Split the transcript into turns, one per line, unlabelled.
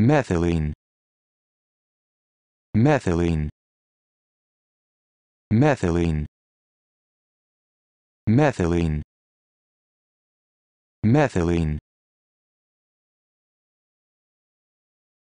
methylene methylene methylene methylene methylene